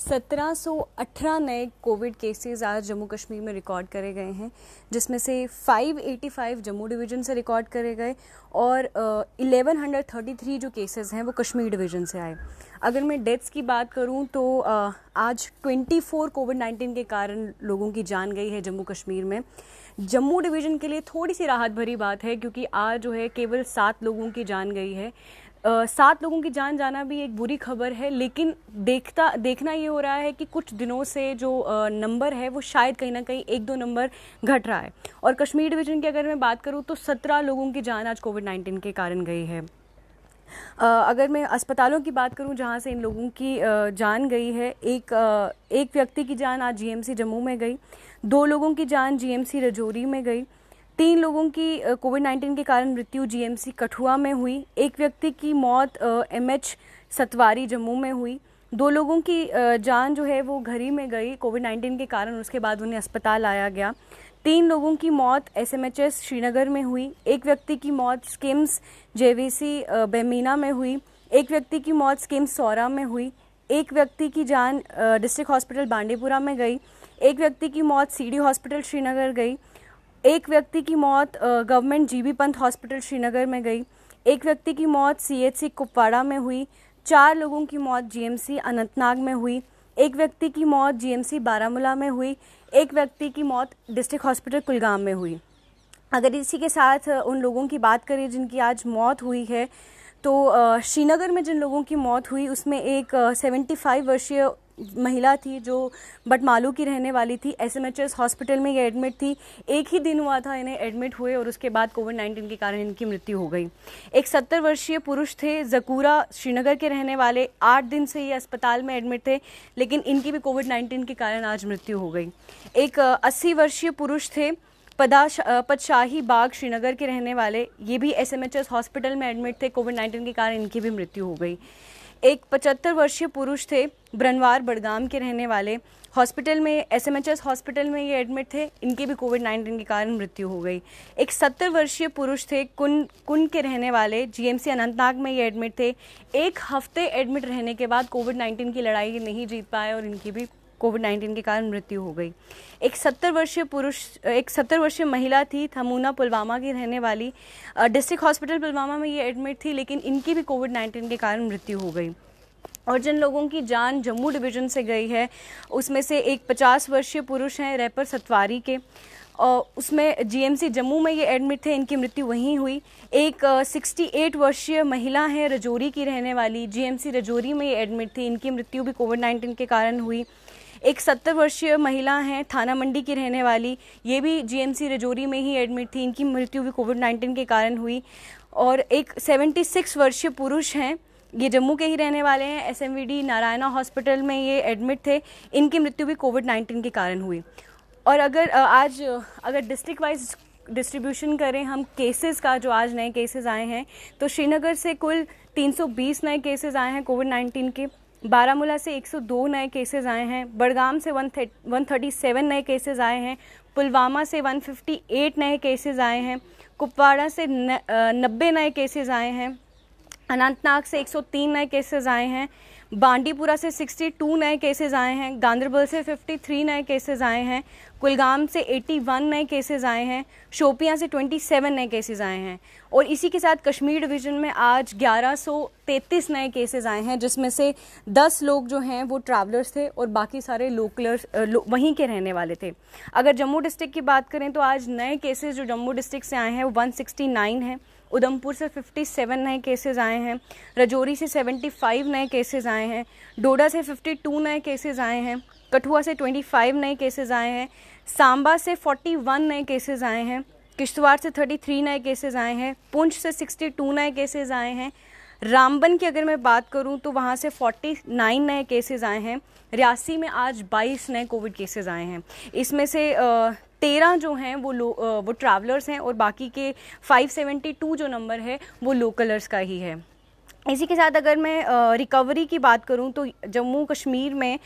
1718 नए Covid cases आज जम्मू कश्मीर में रिकॉर्ड करे गए हैं जिसमें से 585 जम्मू डिवीज़न से रिकॉर्ड करे गए और uh, 1133 जो केसेस हैं वो कश्मीर डिवीज़न से आए अगर मैं डेथ्स की बात करूं तो uh, आज 24 कोविड 19 के कारण लोगों की जान गई है जम्मू कश्मीर में जम्मू डिवीज़न के लिए थोड़ी सी राहत भरी बात है क्योंकि आज जो है केवल सात लोगों की जान गई है सात लोगों की जान जाना भी एक बुरी खबर है लेकिन देखता देखना ये हो रहा है कि कुछ दिनों से जो नंबर है वो शायद कहीं ना कहीं एक दो नंबर घट रहा है और कश्मीर डिवीजन की अगर मैं बात करूँ तो सत्रह लोगों की जान आज कोविड नाइन्टीन के कारण गई है Uh, अगर मैं अस्पतालों की बात करूं जहां से इन लोगों की uh, जान गई है एक uh, एक व्यक्ति की जान आज जीएमसी जम्मू में गई दो लोगों की जान जीएमसी रजौरी में गई तीन लोगों की कोविड नाइन्टीन के कारण मृत्यु जीएमसी कठुआ में हुई एक व्यक्ति की मौत एमएच सतवारी जम्मू में हुई दो लोगों की जान जो है वो घरी में गई कोविड नाइन्टीन के कारण उसके बाद उन्हें अस्पताल लाया गया तीन लोगों की मौत एसएमएचएस श्रीनगर में हुई एक व्यक्ति की मौत स्किम्स जेवीसी बेमीना में हुई एक व्यक्ति की मौत स्किम्स सौरा में हुई एक व्यक्ति की जान डिस्ट्रिक्ट हॉस्पिटल बांडीपुरा में गई एक व्यक्ति की मौत सीडी हॉस्पिटल श्रीनगर गई एक व्यक्ति की मौत government GB Pant hospital Srinagar में गई एक व्यक्ति की मौत सीएचसी कुपवाड़ा में हुई चार लोगों की मौत जीएमसी अनंतनाग में हुई एक व्यक्ति की मौत जीएमसी बारामूला में हुई एक व्यक्ति की मौत डिस्ट्रिक्ट हॉस्पिटल कुलगाम में हुई अगर इसी के साथ उन लोगों की बात करें जिनकी आज मौत हुई है तो श्रीनगर में जिन लोगों की मौत हुई उसमें एक 75 वर्षीय महिला थी जो बटमालू की रहने वाली थी एस हॉस्पिटल में ये एडमिट थी एक ही दिन हुआ था इन्हें एडमिट हुए और उसके बाद कोविड नाइन्टीन के कारण इनकी मृत्यु हो गई एक सत्तर वर्षीय पुरुष थे जकूरा श्रीनगर के रहने वाले आठ दिन से ये अस्पताल में एडमिट थे लेकिन इनकी भी कोविड नाइन्टीन के कारण आज मृत्यु हो गई एक अस्सी वर्षीय पुरुष थे पदाश पदशाही बाग श्रीनगर के रहने वाले ये भी एस हॉस्पिटल में एडमिट थे कोविड नाइन्टीन के कारण इनकी भी मृत्यु हो गई एक पचहत्तर वर्षीय पुरुष थे ब्रनवार बड़गाम के रहने वाले हॉस्पिटल में एसएमएचएस हॉस्पिटल में ये एडमिट थे इनकी भी कोविड नाइन्टीन के कारण मृत्यु हो गई एक सत्तर वर्षीय पुरुष थे कुन कुन के रहने वाले जीएमसी अनंतनाग में ये एडमिट थे एक हफ्ते एडमिट रहने के बाद कोविड नाइन्टीन की लड़ाई नहीं जीत पाए और इनकी भी कोविड 19 के कारण मृत्यु हो गई एक सत्तर वर्षीय पुरुष एक सत्तर वर्षीय महिला थी थमूना पुलवामा की रहने वाली डिस्ट्रिक्ट हॉस्पिटल पुलवामा में ये एडमिट थी लेकिन इनकी भी कोविड नाइन्टीन के कारण मृत्यु हो गई और जिन लोगों की जान जम्मू डिवीज़न से गई है उसमें से एक पचास वर्षीय पुरुष हैं रैपर सतवारी के और उसमें जीएमसी जम्मू में ये एडमिट थे इनकी मृत्यु वहीं हुई एक 68 वर्षीय महिला है रजौरी की रहने वाली जीएमसी रजौरी में ये एडमिट थी इनकी मृत्यु भी कोविड 19 के कारण हुई एक सत्तर वर्षीय महिला हैं थाना मंडी की रहने वाली ये भी जीएमसी रजौरी में ही एडमिट थी इनकी मृत्यु भी कोविड नाइन्टीन के कारण हुई और एक सेवेंटी सिक्स वर्षीय पुरुष हैं ये जम्मू के ही रहने वाले हैं एस नारायणा हॉस्पिटल में ये एडमिट थे इनकी मृत्यु भी कोविड नाइन्टीन के कारण हुई और अगर आज अगर डिस्ट्रिक्ट वाइज डिस्ट्रीब्यूशन करें हम केसेस का जो आज नए केसेस आए हैं तो श्रीनगर से कुल 320 नए केसेस आए हैं कोविड 19 के बारामूला से 102 नए केसेस आए हैं बड़गाम से 137 नए केसेस आए हैं पुलवामा से 158 नए केसेस आए हैं कुपवाड़ा से नब्बे नए केसेस आए हैं अनंतनाग से 103 नए केसेस आए हैं बांडीपुरा से 62 नए केसेस आए हैं गांधरबल से 53 नए केसेस आए हैं कुलगाम से 81 नए केसेस आए हैं शोपियां से 27 नए केसेस आए हैं और इसी के साथ कश्मीर डिवीज़न में आज 1133 नए केसेस आए हैं जिसमें से 10 लोग जो हैं वो ट्रैवलर्स थे और बाकी सारे लोकलर्स लो, वहीं के रहने वाले थे अगर जम्मू डिस्ट्रिक्ट की बात करें तो आज नए केसेज जो जम्मू डिस्ट्रिक्ट से आए हैं वो वन सिक्सटी उधमपुर से 57 नए केसेस आए हैं रजौरी से 75 नए केसेस आए हैं डोडा से 52 नए केसेस आए हैं कठुआ से 25 नए केसेस आए हैं सांबा से 41 नए केसेस आए हैं किश्तवाड़ से 33 नए केसेस आए हैं पुंछ से 62 नए केसेस आए हैं रामबन की अगर मैं बात करूं तो वहां से 49 नए केसेस आए हैं रियासी में आज 22 नए कोविड केसेस आए हैं इसमें से तेरह जो हैं वो लो वो ट्रैवलर्स हैं और बाकी के 572 जो नंबर है वो लोकलर्स का ही है इसी के साथ अगर मैं रिकवरी की बात करूं तो जम्मू कश्मीर में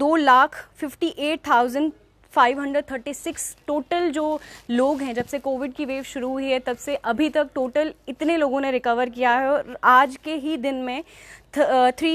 दो lakh fifty eight thousand 536 total जो लोग हैं जब से कोविड की वेव शुरू हुई है तब से अभी तक टोटल इतने लोगों ने रिकवर किया है और आज के ही दिन में थ्री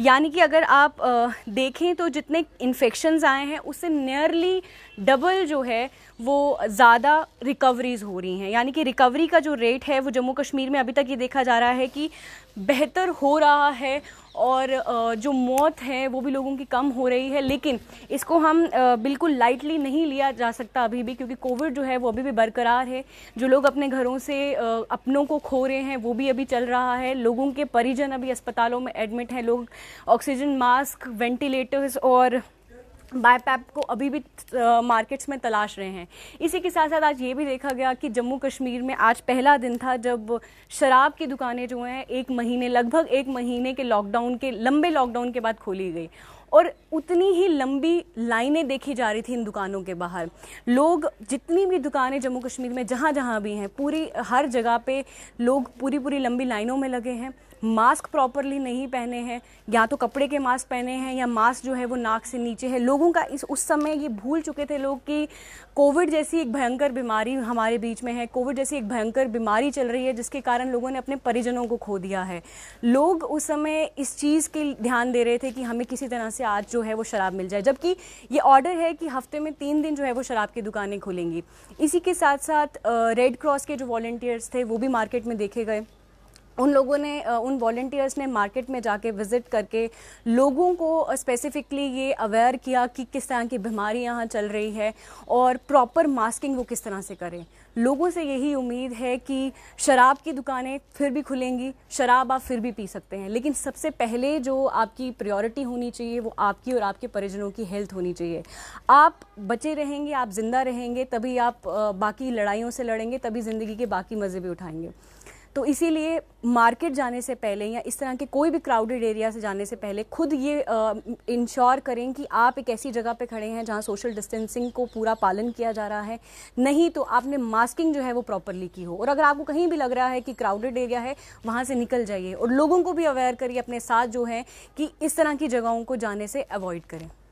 यानी कि अगर आप देखें तो जितने इन्फेक्शन आए हैं उससे नियरली डबल जो है वो ज़्यादा रिकवरीज हो रही हैं यानी कि रिकवरी का जो रेट है वो जम्मू कश्मीर में अभी तक ये देखा जा रहा है कि बेहतर हो रहा है और जो मौत है वो भी लोगों की कम हो रही है लेकिन इसको हम बिल्कुल लाइटली नहीं लिया जा सकता अभी भी क्योंकि कोविड जो है वो अभी भी बरकरार है जो लोग अपने घरों से अपनों को खो रहे हैं वो भी अभी चल रहा है लोगों के परिजन अभी अस्पतालों में एडमिट हैं लोग ऑक्सीजन मास्क वेंटिलेटर्स और बायपैप को अभी भी मार्केट्स में तलाश रहे हैं इसी के साथ साथ आज ये भी देखा गया कि जम्मू कश्मीर में आज पहला दिन था जब शराब की दुकानें जो हैं एक महीने लगभग एक महीने के लॉकडाउन के लंबे लॉकडाउन के बाद खोली गई और उतनी ही लंबी लाइनें देखी जा रही थी इन दुकानों के बाहर लोग जितनी भी दुकानें जम्मू कश्मीर में जहाँ जहाँ भी हैं पूरी हर जगह पे लोग पूरी पूरी लंबी लाइनों में लगे हैं मास्क प्रॉपरली नहीं पहने हैं या तो कपड़े के मास्क पहने हैं या मास्क जो है वो नाक से नीचे है लोगों का इस उस समय ये भूल चुके थे लोग कि कोविड जैसी एक भयंकर बीमारी हमारे बीच में है कोविड जैसी एक भयंकर बीमारी चल रही है जिसके कारण लोगों ने अपने परिजनों को खो दिया है लोग उस समय इस चीज़ के ध्यान दे रहे थे कि हमें किसी तरह से आज जो है वो शराब मिल जाए जबकि ये ऑर्डर है कि हफ्ते में तीन दिन जो है वो शराब की दुकानें खुलेंगी इसी के साथ साथ रेड क्रॉस के जो वॉल्टियर्स थे वो भी मार्केट में देखे गए उन लोगों ने उन वॉल्टियर्स ने मार्केट में जाके विजिट करके लोगों को स्पेसिफिकली ये अवेयर किया कि किस तरह की बीमारी यहाँ चल रही है और प्रॉपर मास्किंग वो किस तरह से करें लोगों से यही उम्मीद है कि शराब की दुकानें फिर भी खुलेंगी शराब आप फिर भी पी सकते हैं लेकिन सबसे पहले जो आपकी प्रायोरिटी होनी चाहिए वो आपकी और आपके परिजनों की हेल्थ होनी चाहिए आप बचे रहेंगे आप ज़िंदा रहेंगे तभी आप बाकी लड़ाइयों से लड़ेंगे तभी ज़िंदगी के बाकी मज़े भी उठाएंगे तो इसीलिए मार्केट जाने से पहले या इस तरह के कोई भी क्राउडेड एरिया से जाने से पहले खुद ये इंश्योर करें कि आप एक ऐसी जगह पे खड़े हैं जहाँ सोशल डिस्टेंसिंग को पूरा पालन किया जा रहा है नहीं तो आपने मास्किंग जो है वो प्रॉपरली की हो और अगर आपको कहीं भी लग रहा है कि क्राउडेड एरिया है वहाँ से निकल जाइए और लोगों को भी अवेयर करिए अपने साथ जो है कि इस तरह की जगहों को जाने से अवॉइड करें